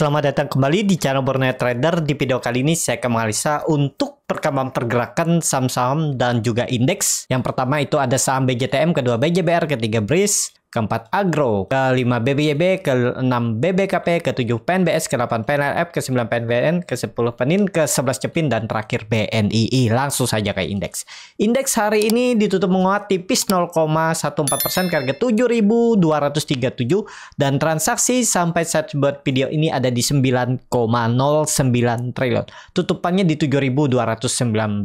Selamat datang kembali di channel Borneo Trader. Di video kali ini saya akan menganalisa untuk perkembangan pergerakan saham-saham dan juga indeks. Yang pertama itu ada saham BJTM, kedua BJBR, ketiga BRIS, keempat Agro, kelima BBYB, keenam BBKP, ketujuh PNBS, ke-8 PNLF, ke-9 PNBN, ke-10 Penin, ke-11 Cepin, dan terakhir BNII. Langsung saja ke indeks. Indeks hari ini ditutup menguat tipis 0,14% ke harga 7.237 dan transaksi sampai saat buat video ini ada di 9,09 triliun. Tutupannya di 119.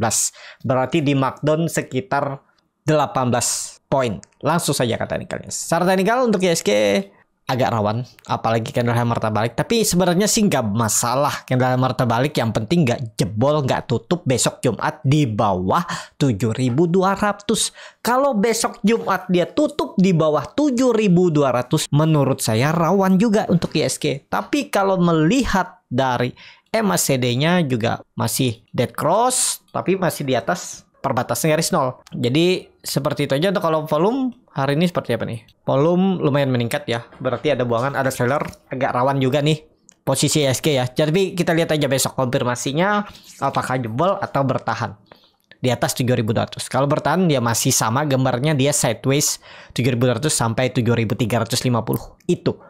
Berarti di markdown sekitar 18 poin. Langsung saja kata nikelnya. Secara teknikal untuk ISG agak rawan, apalagi candle hammer terbalik. Tapi sebenarnya sih nggak masalah candle hammer terbalik. Yang penting nggak jebol, nggak tutup besok Jumat di bawah 7.200. Kalau besok Jumat dia tutup di bawah 7.200, menurut saya rawan juga untuk ISG. Tapi kalau melihat dari Eh, mas CD-nya juga masih dead cross tapi masih di atas perbatasan garis nol. Jadi seperti itu aja untuk kalau volume hari ini seperti apa nih? Volume lumayan meningkat ya. Berarti ada buangan, ada seller agak rawan juga nih posisi SG ya. Jadi kita lihat aja besok konfirmasinya apakah jebol atau bertahan di atas 7200. Kalau bertahan dia masih sama gambarnya dia sideways 7200 sampai 7350. Itu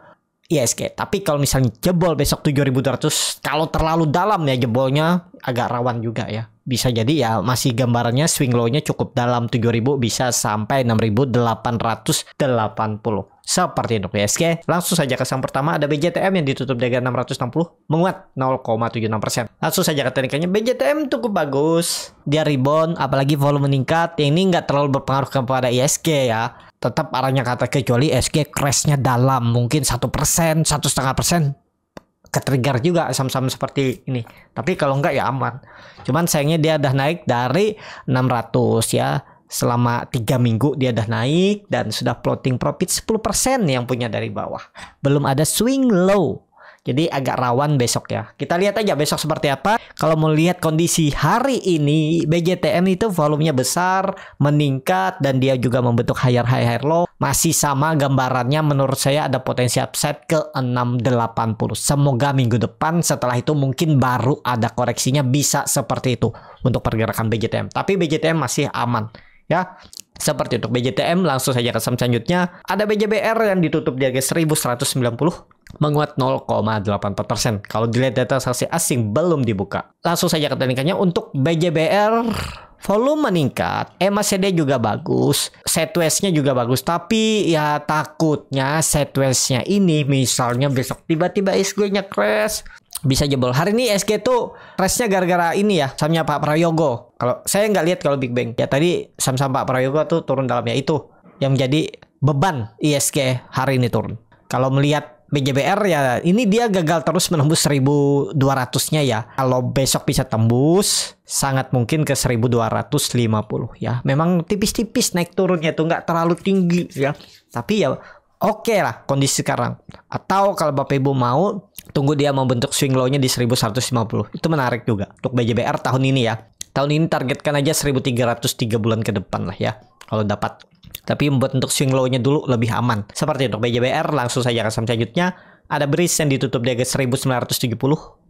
ISG. Iya, Tapi kalau misalnya jebol besok 7200 kalau terlalu dalam ya jebolnya agak rawan juga ya bisa jadi ya masih gambarannya swing low-nya cukup dalam 7000 bisa sampai 6880 seperti untuk ISG. Langsung saja ke saham pertama ada BJTM yang ditutup dengan 660 menguat 0,76%. Langsung saja ke teknikannya BJTM cukup bagus. Dia rebound apalagi volume meningkat. Yang ini nggak terlalu berpengaruh kepada ISG e ya. Tetap arahnya kata kecuali ISG e crashnya dalam mungkin satu persen, satu setengah persen ketrigger juga saham-saham seperti ini. Tapi kalau enggak ya aman. Cuman sayangnya dia udah naik dari 600 ya. Selama tiga minggu dia udah naik dan sudah plotting profit 10% yang punya dari bawah. Belum ada swing low. Jadi agak rawan besok ya. Kita lihat aja besok seperti apa. Kalau mau lihat kondisi hari ini, BGTM itu volumenya besar, meningkat, dan dia juga membentuk higher high higher low masih sama gambarannya menurut saya ada potensi upside ke 680. Semoga minggu depan setelah itu mungkin baru ada koreksinya bisa seperti itu untuk pergerakan BJTM. Tapi BJTM masih aman ya. Seperti untuk BJTM langsung saja ke saham selanjutnya. Ada BJBR yang ditutup di harga 1190 menguat 0,84%. Kalau dilihat data saksi asing belum dibuka. Langsung saja ke teknikannya untuk BJBR volume meningkat, MACD juga bagus, set nya juga bagus, tapi ya takutnya set nya ini misalnya besok tiba-tiba SG-nya crash, bisa jebol. Hari ini SG tuh crash-nya gara-gara ini ya, samnya Pak Prayogo. Kalau saya nggak lihat kalau Big Bang. Ya tadi sam-sam Pak Prayogo tuh turun dalamnya itu yang menjadi beban ISG hari ini turun. Kalau melihat BJBR ya ini dia gagal terus menembus 1200-nya ya. Kalau besok bisa tembus sangat mungkin ke 1250 ya. Memang tipis-tipis naik turunnya tuh nggak terlalu tinggi ya. Tapi ya oke okay lah kondisi sekarang. Atau kalau Bapak Ibu mau tunggu dia membentuk swing low-nya di 1150. Itu menarik juga untuk BJBR tahun ini ya. Tahun ini targetkan aja 1303 bulan ke depan lah ya. Kalau dapat tapi membuat untuk swing low-nya dulu lebih aman. Seperti untuk BJBR, langsung saja ke saham selanjutnya. Ada BRIS yang ditutup di harga 1970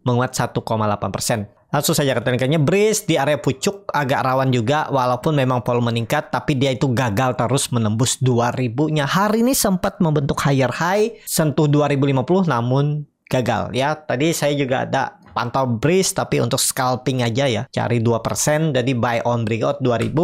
menguat 1,8%. Langsung saja ke teknikalnya, BRIS di area pucuk agak rawan juga walaupun memang volume meningkat tapi dia itu gagal terus menembus 2000-nya. Hari ini sempat membentuk higher high sentuh 2050 namun gagal ya. Tadi saya juga ada pantau breeze tapi untuk scalping aja ya cari 2% jadi buy on breakout 2000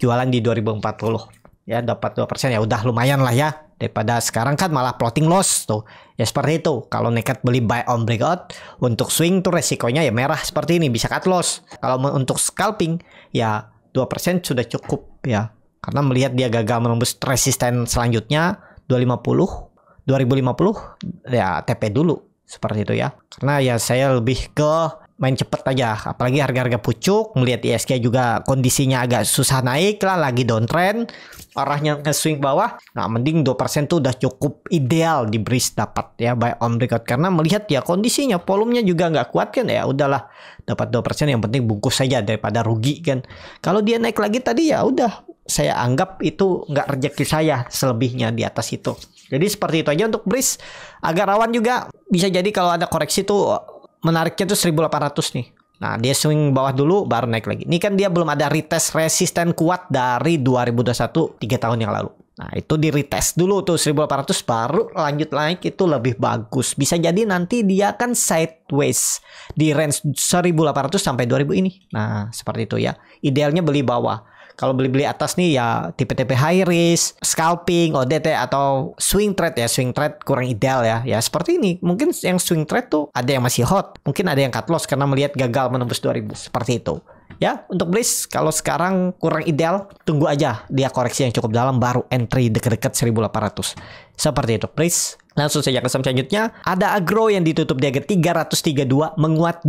jualan di 2040 ya dapat persen ya udah lumayan lah ya daripada sekarang kan malah plotting loss tuh ya seperti itu kalau nekat beli buy on breakout untuk swing tuh resikonya ya merah seperti ini bisa cut loss kalau untuk scalping ya 2% sudah cukup ya karena melihat dia gagal menembus resisten selanjutnya 250 2050 ya TP dulu seperti itu ya karena ya saya lebih ke main cepet aja apalagi harga-harga pucuk melihat ISK e juga kondisinya agak susah naik lah lagi downtrend arahnya ke swing bawah nah mending 2% tuh udah cukup ideal di bridge dapat ya by on record. karena melihat ya kondisinya volumenya juga nggak kuat kan ya udahlah dapat 2% yang penting bungkus saja daripada rugi kan kalau dia naik lagi tadi ya udah saya anggap itu nggak rejeki saya selebihnya di atas itu jadi seperti itu aja untuk bridge agak rawan juga bisa jadi kalau ada koreksi tuh menariknya tuh 1800 nih. Nah, dia swing bawah dulu baru naik lagi. Ini kan dia belum ada retest resisten kuat dari 2021 3 tahun yang lalu. Nah, itu di retest dulu tuh 1800 baru lanjut naik itu lebih bagus. Bisa jadi nanti dia akan sideways di range 1800 sampai 2000 ini. Nah, seperti itu ya. Idealnya beli bawah. Kalau beli-beli atas nih ya tipe-tipe high risk, scalping, ODT atau swing trade ya. Swing trade kurang ideal ya. Ya seperti ini. Mungkin yang swing trade tuh ada yang masih hot. Mungkin ada yang cut loss karena melihat gagal menembus 2000. Seperti itu. Ya, untuk Bliss kalau sekarang kurang ideal, tunggu aja dia koreksi yang cukup dalam baru entry dekat-dekat 1800. Seperti itu, please Langsung saja ke saham selanjutnya. Ada agro yang ditutup di harga 332 menguat 2,46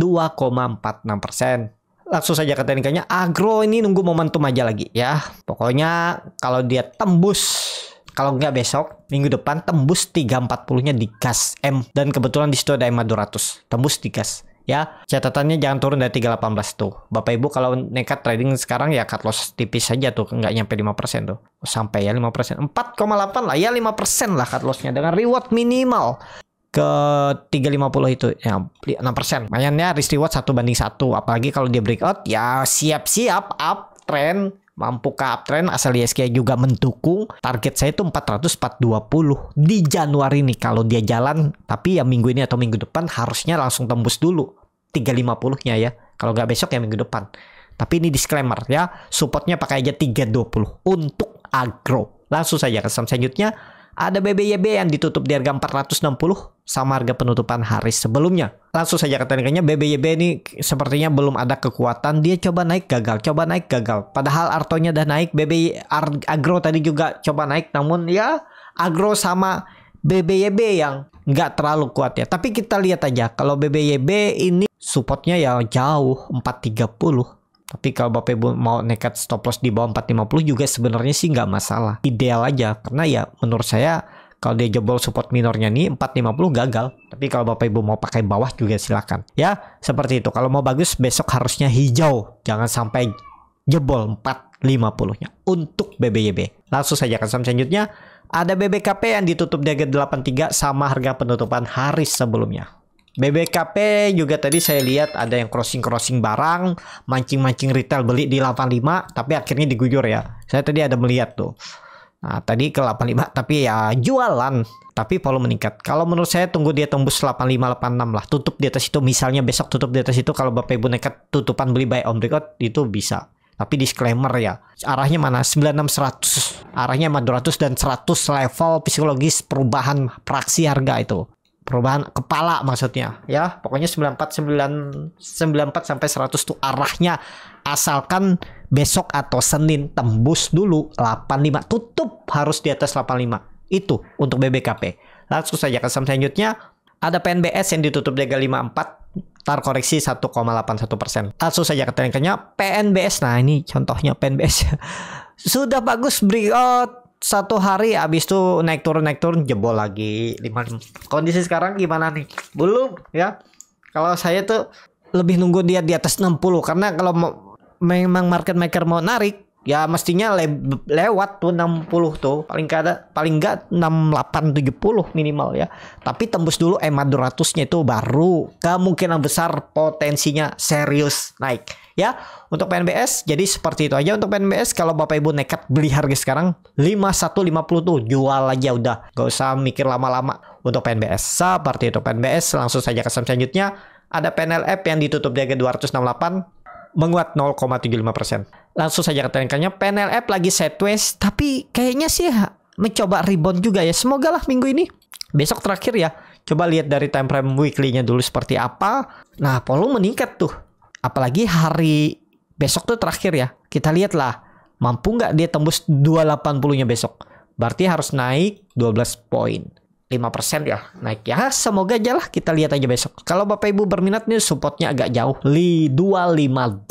persen langsung saja ke nikahnya agro ini nunggu momentum aja lagi ya pokoknya kalau dia tembus kalau nggak besok minggu depan tembus 340 nya di gas M dan kebetulan di situ ada M 200 tembus di gas ya catatannya jangan turun dari 318 tuh Bapak Ibu kalau nekat trading sekarang ya cut loss tipis saja tuh nggak nyampe 5% tuh sampai ya 5% 4,8 lah ya 5% lah cut lossnya dengan reward minimal ke 350 itu ya 6 persen. ya risk reward satu banding satu. Apalagi kalau dia breakout ya siap-siap up trend mampu ke uptrend asal ISK juga mendukung target saya itu dua puluh di Januari nih kalau dia jalan tapi ya minggu ini atau minggu depan harusnya langsung tembus dulu 350 nya ya kalau nggak besok ya minggu depan tapi ini disclaimer ya supportnya pakai aja 320 untuk agro langsung saja ke saham selanjutnya ada BBYB yang ditutup di harga 460 sama harga penutupan hari sebelumnya. Langsung saja katakannya BBYB ini sepertinya belum ada kekuatan, dia coba naik gagal, coba naik gagal. Padahal Artonya udah naik, BB Agro tadi juga coba naik, namun ya Agro sama BBYB yang nggak terlalu kuat ya. Tapi kita lihat aja kalau BBYB ini supportnya ya jauh 430 tapi kalau Bapak Ibu mau nekat stop loss di bawah 450 juga sebenarnya sih nggak masalah. Ideal aja karena ya menurut saya kalau dia jebol support minornya nih 450 gagal. Tapi kalau Bapak Ibu mau pakai bawah juga silakan. Ya, seperti itu. Kalau mau bagus besok harusnya hijau. Jangan sampai jebol 450-nya untuk BBYB. Langsung saja ke saham selanjutnya. Ada BBKP yang ditutup di harga 83 sama harga penutupan hari sebelumnya. BBKP juga tadi saya lihat ada yang crossing-crossing barang, mancing-mancing retail beli di 85 tapi akhirnya diguyur ya. Saya tadi ada melihat tuh. Nah, tadi ke 85 tapi ya jualan tapi volume meningkat. Kalau menurut saya tunggu dia tembus 85 86 lah. Tutup di atas itu misalnya besok tutup di atas itu kalau Bapak Ibu nekat tutupan beli buy on record, itu bisa. Tapi disclaimer ya, arahnya mana? 96 100. Arahnya 200 dan 100 level psikologis perubahan praksi harga itu perubahan kepala maksudnya ya pokoknya 9 94 sampai 100 tuh arahnya asalkan besok atau Senin tembus dulu 85 tutup harus di atas 85 itu untuk BBKP langsung saja ke saham selanjutnya ada PNBS yang ditutup di 54 tar koreksi 1,81 persen langsung saja ke PNBS nah ini contohnya PNBS sudah bagus breakout satu hari abis itu naik turun naik turun jebol lagi lima kondisi sekarang gimana nih belum ya kalau saya tuh lebih nunggu dia di atas 60 karena kalau memang market maker mau narik ya mestinya le lewat tuh 60 tuh paling kada paling enggak 68 70 minimal ya tapi tembus dulu EMA 200 nya itu baru kemungkinan besar potensinya serius naik ya untuk PNBS jadi seperti itu aja untuk PNBS kalau Bapak Ibu nekat beli harga sekarang 5150 tuh jual aja udah gak usah mikir lama-lama untuk PNBS seperti itu PNBS langsung saja ke saham selanjutnya ada PNLF yang ditutup di harga 268 menguat 0,75%. Langsung saja ke tengkanya PNLF lagi sideways tapi kayaknya sih ya, mencoba rebound juga ya. Semoga lah minggu ini besok terakhir ya. Coba lihat dari time frame weekly-nya dulu seperti apa. Nah, volume meningkat tuh apalagi hari besok tuh terakhir ya. Kita lihatlah mampu nggak dia tembus 280-nya besok. Berarti harus naik 12 poin. 5% ya naik ya semoga aja lah kita lihat aja besok kalau bapak ibu berminat nih supportnya agak jauh li 258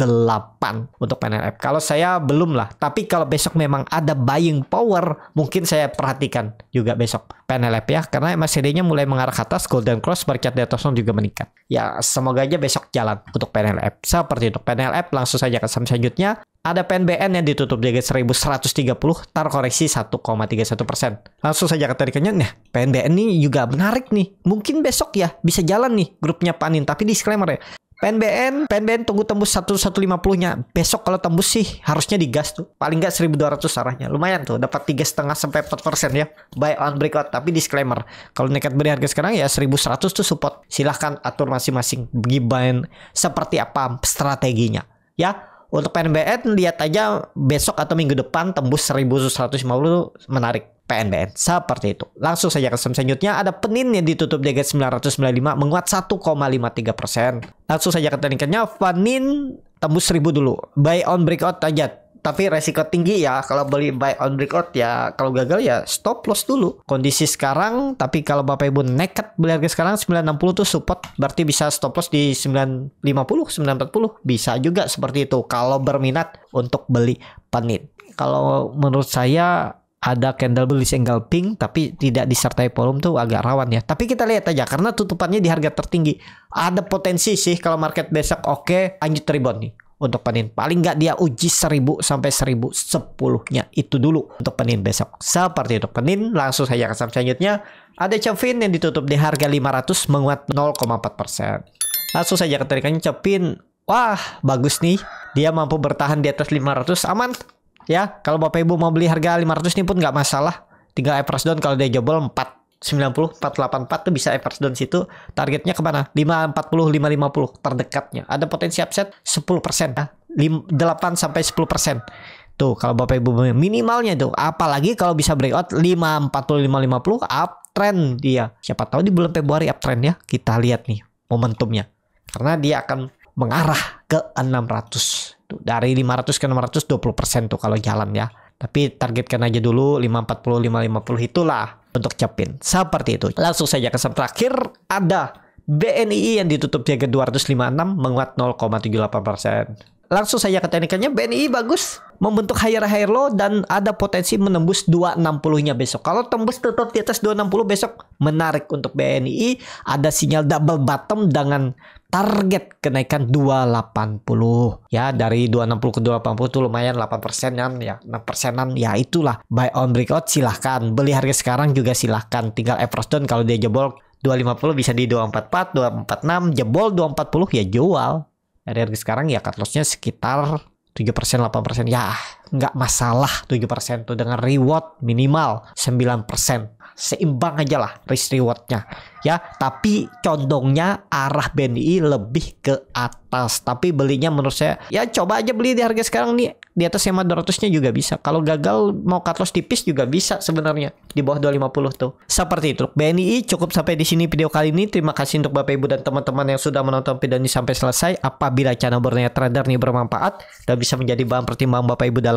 untuk PNLF kalau saya belum lah tapi kalau besok memang ada buying power mungkin saya perhatikan juga besok PNLF ya karena MACD nya mulai mengarah ke atas golden cross berkat di atas juga meningkat ya semoga aja besok jalan untuk PNLF seperti untuk PNLF langsung saja ke saham selanjutnya ada PNBN yang ditutup di 1130, tar koreksi 1,31%. Langsung saja tadi nih. PNBN ini juga menarik nih. Mungkin besok ya bisa jalan nih grupnya Panin, tapi disclaimer ya. PNBN, PNBN tunggu tembus 1150-nya. Besok kalau tembus sih harusnya digas tuh. Paling nggak 1200 arahnya. Lumayan tuh, dapat tiga setengah sampai 4% ya. Buy on breakout, tapi disclaimer. Kalau nekat beri harga sekarang ya 1100 tuh support. Silahkan atur masing-masing gibain. seperti apa strateginya. Ya, untuk PNBN lihat aja besok atau minggu depan tembus 1150 menarik PNBN seperti itu. Langsung saja ke saham selanjutnya ada Penin yang ditutup di harga 995 menguat 1,53 persen. Langsung saja ke teknikannya Vanin tembus 1000 dulu. Buy on breakout aja tapi resiko tinggi ya kalau beli buy on record ya kalau gagal ya stop loss dulu kondisi sekarang tapi kalau bapak ibu nekat beli harga sekarang 960 tuh support berarti bisa stop loss di 950 940 bisa juga seperti itu kalau berminat untuk beli penit kalau menurut saya ada candle bullish single pink tapi tidak disertai volume tuh agak rawan ya. Tapi kita lihat aja karena tutupannya di harga tertinggi. Ada potensi sih kalau market besok oke okay, lanjut rebound nih untuk Penin. Paling nggak dia uji 1000 sampai 1010-nya itu dulu untuk Penin besok. Seperti itu Penin, langsung saya ke saham selanjutnya. Ada cefin yang ditutup di harga 500 menguat 0,4%. Langsung saja ketarikannya cefin Wah, bagus nih. Dia mampu bertahan di atas 500, aman. Ya, kalau Bapak Ibu mau beli harga 500 nih pun nggak masalah. Tinggal average down kalau dia jebol 4 90 484 tuh bisa average down situ targetnya kemana 540 550 terdekatnya ada potensi upset 10% ya 8 sampai 10% tuh kalau Bapak Ibu minimalnya tuh apalagi kalau bisa breakout 540 550 uptrend dia siapa tahu di bulan Februari uptrend ya kita lihat nih momentumnya karena dia akan mengarah ke 600 tuh dari 500 ke 600 persen tuh kalau jalan ya tapi targetkan aja dulu 540 550 itulah untuk capin, Seperti itu. Langsung saja ke terakhir ada BNI yang ditutup jaga 256 menguat 0,78 persen. Langsung saja ke teknikalnya, BNI bagus membentuk higher-higher low dan ada potensi menembus 260-nya besok. Kalau tembus tetap di atas 260 besok, menarik untuk BNI. Ada sinyal double bottom dengan target kenaikan 280. Ya, dari 260 ke 280 itu lumayan 8 persenan ya. 6 persenan ya itulah. Buy on breakout silahkan. Beli harga sekarang juga silahkan. Tinggal average down kalau dia jebol 250 bisa di 244, 246, jebol 240 ya jual. RRQ sekarang ya cut lossnya sekitar 7% 8% ya nggak masalah 7% tuh dengan reward minimal 9%. Seimbang aja lah risk rewardnya ya. Tapi condongnya arah BNI lebih ke atas. Tapi belinya menurut saya ya coba aja beli di harga sekarang nih di atas SMA 200-nya juga bisa. Kalau gagal mau cut loss tipis juga bisa sebenarnya di bawah 250 tuh. Seperti itu. BNI cukup sampai di sini video kali ini. Terima kasih untuk Bapak Ibu dan teman-teman yang sudah menonton video ini sampai selesai. Apabila channel Borneo Trader ini bermanfaat dan bisa menjadi bahan pertimbangan Bapak Ibu dalam